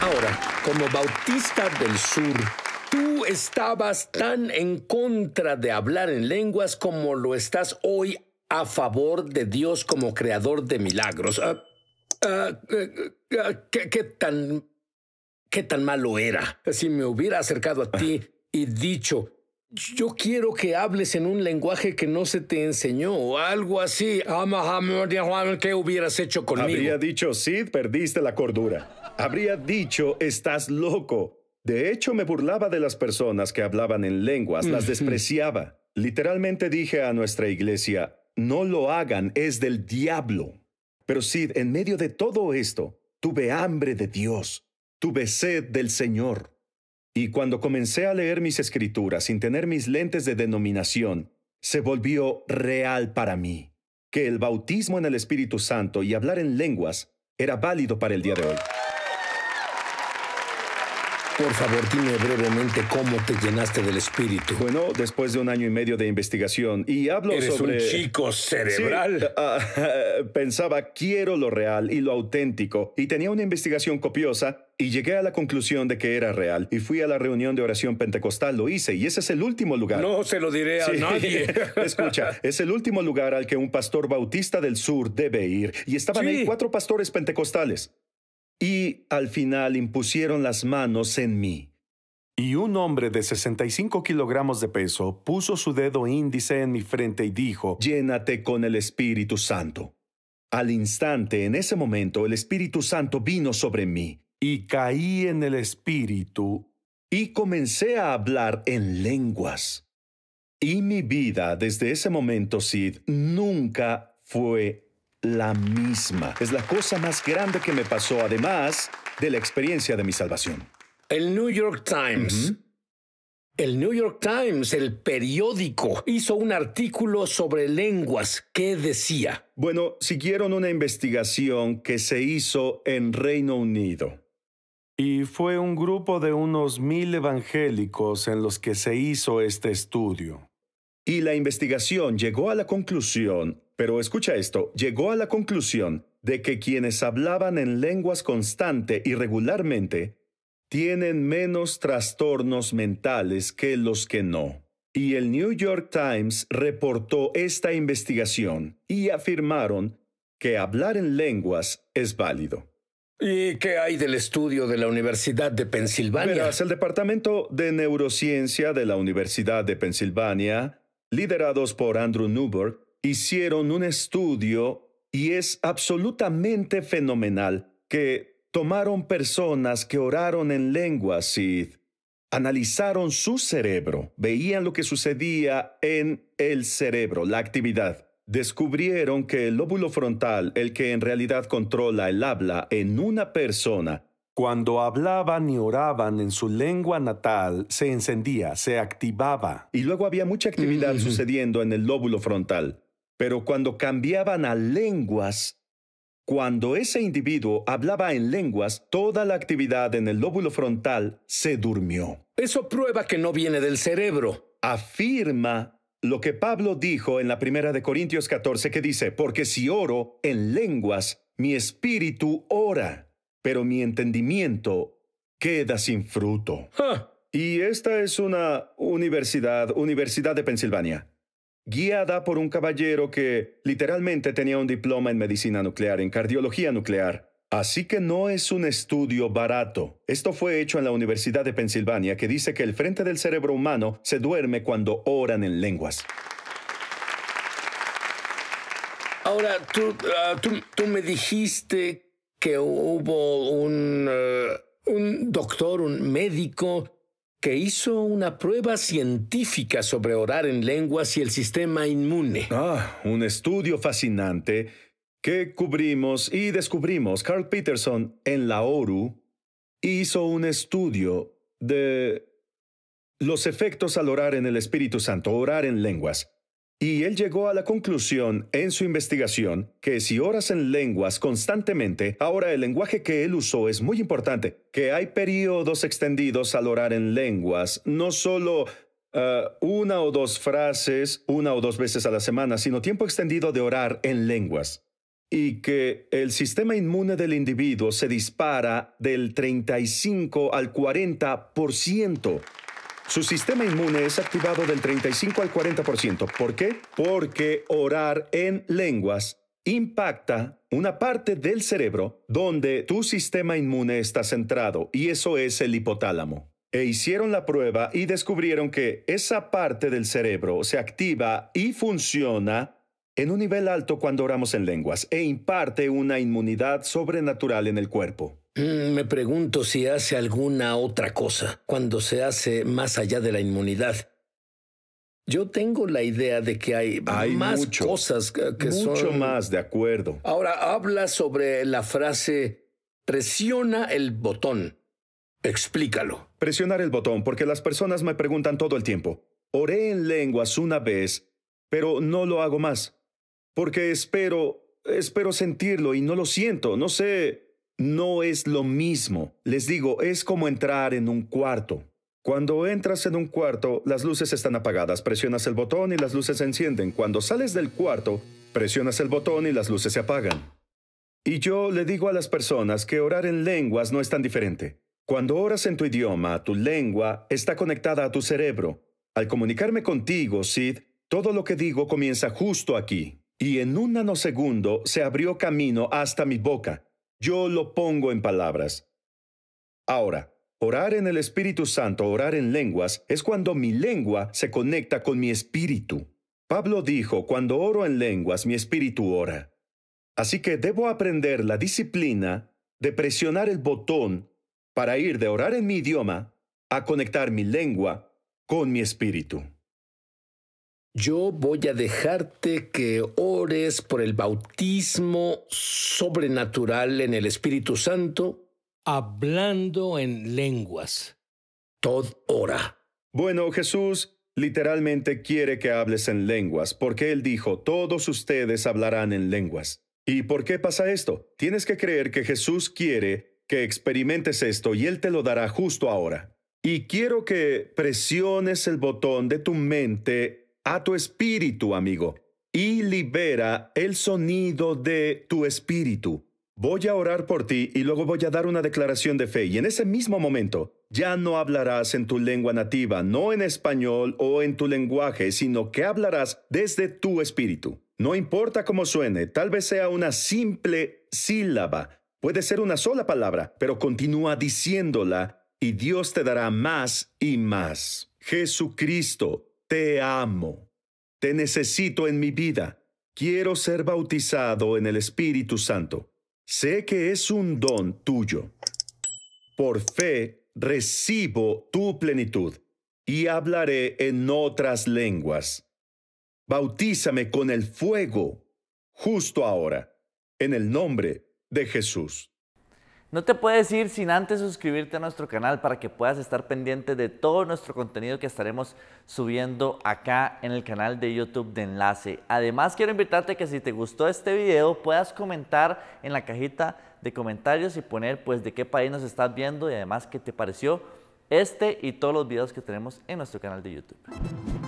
Ahora, como Bautista del Sur, tú estabas tan en contra de hablar en lenguas como lo estás hoy a favor de Dios como creador de milagros. Ah, ah, ah, ¿Qué tan malo era? Si me hubiera acercado a ti y dicho, yo quiero que hables en un lenguaje que no se te enseñó o algo así. ¿Qué hubieras hecho conmigo? Habría dicho, Sid, perdiste la cordura. Habría dicho, estás loco. De hecho, me burlaba de las personas que hablaban en lenguas, las despreciaba. Literalmente dije a nuestra iglesia, no lo hagan, es del diablo. Pero Sid, en medio de todo esto, tuve hambre de Dios, tuve sed del Señor. Y cuando comencé a leer mis escrituras sin tener mis lentes de denominación, se volvió real para mí que el bautismo en el Espíritu Santo y hablar en lenguas era válido para el día de hoy. Por favor, dime brevemente cómo te llenaste del espíritu. Bueno, después de un año y medio de investigación y hablo sobre. Eres un chico cerebral. Ah, ah, pensaba quiero lo real y lo auténtico y tenía una investigación copiosa y llegué a la conclusión de que era real. Y fui a la reunión de oración pentecostal, lo hice, y ese es el último lugar. No se lo diré a nadie. Escucha, es el último lugar al que un pastor bautista del sur debe ir. Y estaban ahí cuatro pastores pentecostales. Y al final impusieron las manos en mí. Y un hombre de 65 kilogramos de peso puso su dedo índice en mi frente y dijo, Llénate con el Espíritu Santo. Al instante, en ese momento, el Espíritu Santo vino sobre mí y caí en el Espíritu y comencé a hablar en lenguas. Y mi vida desde ese momento, Sid, nunca fue la misma. Es la cosa más grande que me pasó, además de la experiencia de mi salvación. El New York Times. El New York Times, el periódico, hizo un artículo sobre lenguas ¿Qué decía. Bueno, siguieron una investigación que se hizo en Reino Unido y fue un grupo de unos mil evangélicos en los que se hizo este estudio. Y la investigación llegó a la conclusión, pero escucha esto, llegó a la conclusión de que quienes hablaban en lenguas constante y regularmente tienen menos trastornos mentales que los que no. Y el New York Times reportó esta investigación y afirmaron que hablar en lenguas es válido. ¿Y qué hay del estudio de la Universidad de Pensilvania? el Departamento de Neurociencia de la Universidad de Pensilvania, liderados por Andrew Newberg, hicieron un estudio y es absolutamente fenomenal que tomaron personas que oraron en lenguas y analizaron su cerebro, veían lo que sucedía en el cerebro, la actividad descubrieron que el lóbulo frontal, el que en realidad controla el habla en una persona, cuando hablaban y oraban en su lengua natal, se encendía, se activaba. Y luego había mucha actividad mm. sucediendo en el lóbulo frontal. Pero cuando cambiaban a lenguas, cuando ese individuo hablaba en lenguas, toda la actividad en el lóbulo frontal se durmió. Eso prueba que no viene del cerebro. Afirma lo que Pablo dijo en la primera de Corintios 14 que dice, porque si oro en lenguas, mi espíritu ora, pero mi entendimiento queda sin fruto. Y esta es una universidad, Universidad de Pensilvania, guiada por un caballero que literalmente tenía un diploma en medicina nuclear, en cardiología nuclear, Así que no es un estudio barato. Esto fue hecho en la Universidad de Pensilvania, que dice que el frente del cerebro humano se duerme cuando oran en lenguas. Ahora, tú, ah, me dijiste que hubo un, eh, un doctor, un médico, que hizo una prueba científica sobre orar en lenguas y el sistema inmune. Ah, un estudio fascinante que cubrimos y descubrimos, Carl Peterson en la ORU e hizo un estudio de los efectos al orar en el Espíritu Santo, orar en lenguas. Y él llegó a la conclusión en su investigación que si oras en lenguas constantemente, ahora el lenguaje que él usó es muy importante, que hay periodos extendidos al orar en lenguas, no solo eh, una o dos frases, una o dos veces a la semana, sino tiempo extendido de orar en lenguas y que el sistema inmune del individuo se dispara del 35 al 40%. Su sistema inmune es activado del 35 al 40%. ¿Por qué? Porque orar en lenguas impacta una parte del cerebro donde tu sistema inmune está centrado, y eso es el hipotálamo. E hicieron la prueba y descubrieron que esa parte del cerebro se activa y funciona en un nivel alto cuando oramos en lenguas e imparte una inmunidad sobrenatural en el cuerpo. Mm, me pregunto si hace alguna otra cosa cuando se hace más allá de la inmunidad. Yo tengo la idea de que hay, más cosas que, son... Mucho más, de acuerdo. Ahora, habla sobre la frase presiona el botón. Explícalo. Presionar el botón, porque las personas me preguntan todo el tiempo. Oré en lenguas una vez, pero no lo hago más porque espero, espero sentirlo y no lo siento, no sé, no es lo mismo. Les digo, es como entrar en un cuarto. Cuando entras en un cuarto, las luces están apagadas, presionas el botón y las luces se encienden. Cuando sales del cuarto, presionas el botón y las luces se apagan. Y yo le digo a las personas que orar en lenguas no es tan diferente. Cuando oras en tu idioma, tu lengua está conectada a tu cerebro. Al comunicarme contigo, Sid, todo lo que digo comienza justo aquí, y en un nanosegundo se abrió camino hasta mi boca. Yo lo pongo en palabras. Ahora, orar en el Espíritu Santo, orar en lenguas, es cuando mi lengua se conecta con mi espíritu. Pablo dijo, cuando oro en lenguas, mi espíritu ora. Así que debo aprender la disciplina de presionar el botón para ir de orar en mi idioma a conectar mi lengua con mi espíritu yo voy a dejarte que ores por el bautismo sobrenatural en el Espíritu Santo. Hablando en lenguas. Tod hora. Bueno, Jesús literalmente quiere que hables en lenguas, porque Él dijo, todos ustedes hablarán en lenguas. ¿Y por qué pasa esto? Tienes que creer que Jesús quiere que experimentes esto y Él te lo dará justo ahora. Y quiero que presiones el botón de tu mente a tu espíritu, amigo, y libera el sonido de tu espíritu. Voy a orar por ti y luego voy a dar una declaración de fe y en ese mismo momento ya no hablarás en tu lengua nativa, no en español o en tu lenguaje, sino que hablarás desde tu espíritu. No importa cómo suene, tal vez sea una simple sílaba, puede ser una sola palabra, pero continúa diciéndola y Dios te dará más y más. Jesucristo, te amo. Te necesito en mi vida. Quiero ser bautizado en el Espíritu Santo. Sé que es un don tuyo. Por fe recibo tu plenitud y hablaré en otras lenguas. Bautízame con el fuego justo ahora, en el nombre de Jesús. No te puedes ir sin antes suscribirte a nuestro canal para que puedas estar pendiente de todo nuestro contenido que estaremos subiendo acá en el canal de YouTube de Enlace. Además, quiero invitarte que si te gustó este video puedas comentar en la cajita de comentarios y poner pues de qué país nos estás viendo y además qué te pareció este y todos los videos que tenemos en nuestro canal de YouTube.